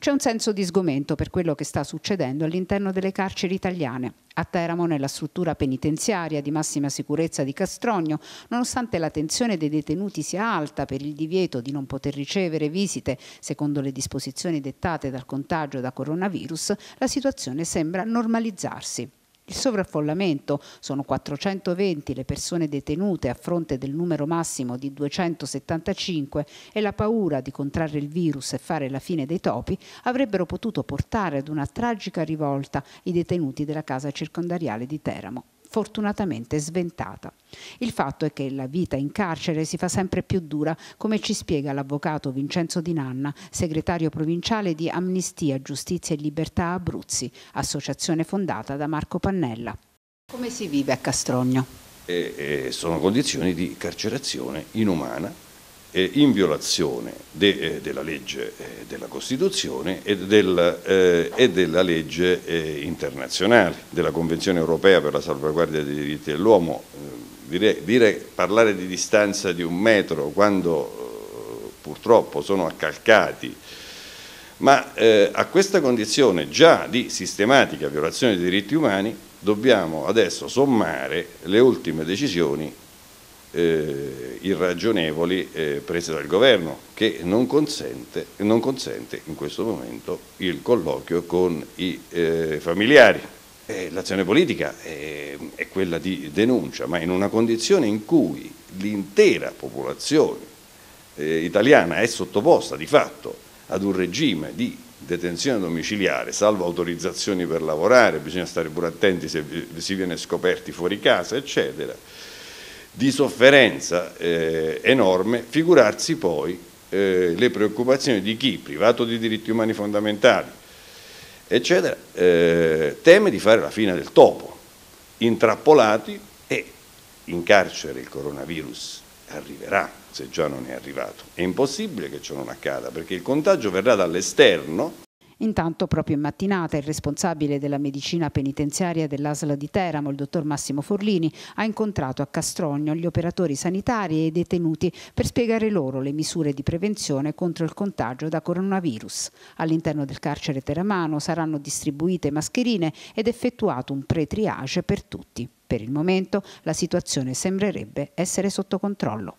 C'è un senso di sgomento per quello che sta succedendo all'interno delle carceri italiane. A Teramo, nella struttura penitenziaria di massima sicurezza di Castrogno, nonostante la tensione dei detenuti sia alta per il divieto di non poter ricevere visite secondo le disposizioni dettate dal contagio da coronavirus, la situazione sembra normalizzarsi. Il sovraffollamento sono 420 le persone detenute a fronte del numero massimo di 275 e la paura di contrarre il virus e fare la fine dei topi avrebbero potuto portare ad una tragica rivolta i detenuti della casa circondariale di Teramo fortunatamente sventata. Il fatto è che la vita in carcere si fa sempre più dura, come ci spiega l'avvocato Vincenzo Di Nanna, segretario provinciale di Amnistia, Giustizia e Libertà Abruzzi, associazione fondata da Marco Pannella. Come si vive a Castrogno? Eh, eh, sono condizioni di carcerazione inumana eh, in violazione de, eh, della legge eh, della Costituzione e, del, eh, e della legge eh, internazionale, della Convenzione europea per la salvaguardia dei diritti dell'uomo. Dire, dire, parlare di distanza di un metro quando eh, purtroppo sono accalcati, ma a questa condizione già di sistematica violazione dei diritti umani dobbiamo adesso sommare le ultime decisioni eh, irragionevoli eh, prese dal governo che non consente, non consente, in questo momento il colloquio con i eh, familiari. Eh, l'azione politica è, eh, è quella di denuncia, ma in una condizione in cui l'intera popolazione eh, italiana è sottoposta di fatto ad un regime di detenzione domiciliare, salvo autorizzazioni per lavorare, bisogna stare pure attenti se si viene scoperti fuori casa, eccetera di sofferenza eh, enorme, figurarsi poi eh, le preoccupazioni di chi, privato di diritti umani fondamentali, eccetera, eh, teme di fare la fine del topo, intrappolati e in carcere il coronavirus arriverà, se già non è arrivato. È impossibile che ciò non accada, perché il contagio verrà dall'esterno, Intanto proprio in mattinata il responsabile della medicina penitenziaria dell'Asla di Teramo, il dottor Massimo Forlini, ha incontrato a Castrogno gli operatori sanitari e i detenuti per spiegare loro le misure di prevenzione contro il contagio da coronavirus. All'interno del carcere teramano saranno distribuite mascherine ed effettuato un pre-triage per tutti. Per il momento la situazione sembrerebbe essere sotto controllo.